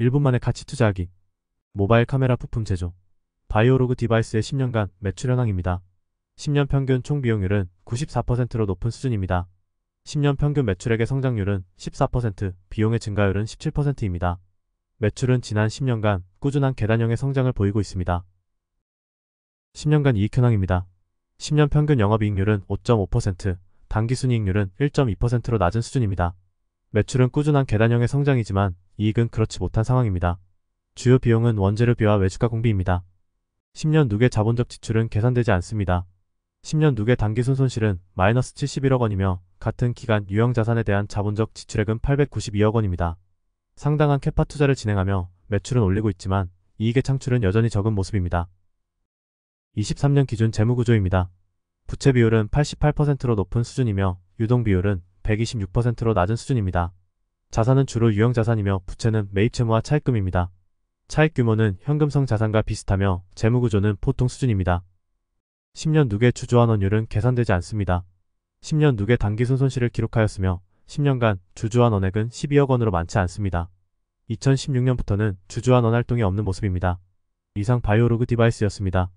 1분 만에 가치 투자하기 모바일 카메라 부품 제조 바이오로그 디바이스의 10년간 매출 현황입니다. 10년 평균 총 비용률은 94%로 높은 수준입니다. 10년 평균 매출액의 성장률은 14%, 비용의 증가율은 17%입니다. 매출은 지난 10년간 꾸준한 계단형의 성장을 보이고 있습니다. 10년간 이익 현황입니다. 10년 평균 영업이익률은 5.5%, 단기순이익률은 1.2%로 낮은 수준입니다. 매출은 꾸준한 계단형의 성장이지만 이익은 그렇지 못한 상황입니다. 주요 비용은 원재료비와 외주가 공비입니다. 10년 누계 자본적 지출은 계산되지 않습니다. 10년 누계 단기순 손실은 마이너스 71억 원이며 같은 기간 유형 자산에 대한 자본적 지출액은 892억 원입니다. 상당한 캐파 투자를 진행하며 매출은 올리고 있지만 이익의 창출은 여전히 적은 모습입니다. 23년 기준 재무구조입니다. 부채 비율은 88%로 높은 수준이며 유동 비율은 126%로 낮은 수준입니다. 자산은 주로 유형 자산이며 부채는 매입 채무와 차입금입니다. 차입 규모는 현금성 자산과 비슷하며 재무 구조는 보통 수준입니다. 10년 누계 주주환 원율은 계산되지 않습니다. 10년 누계 단기 순손실을 기록하였으며 10년간 주주환 원액은 12억 원으로 많지 않습니다. 2016년부터는 주주환 원 활동이 없는 모습입니다. 이상 바이오로그 디바이스였습니다.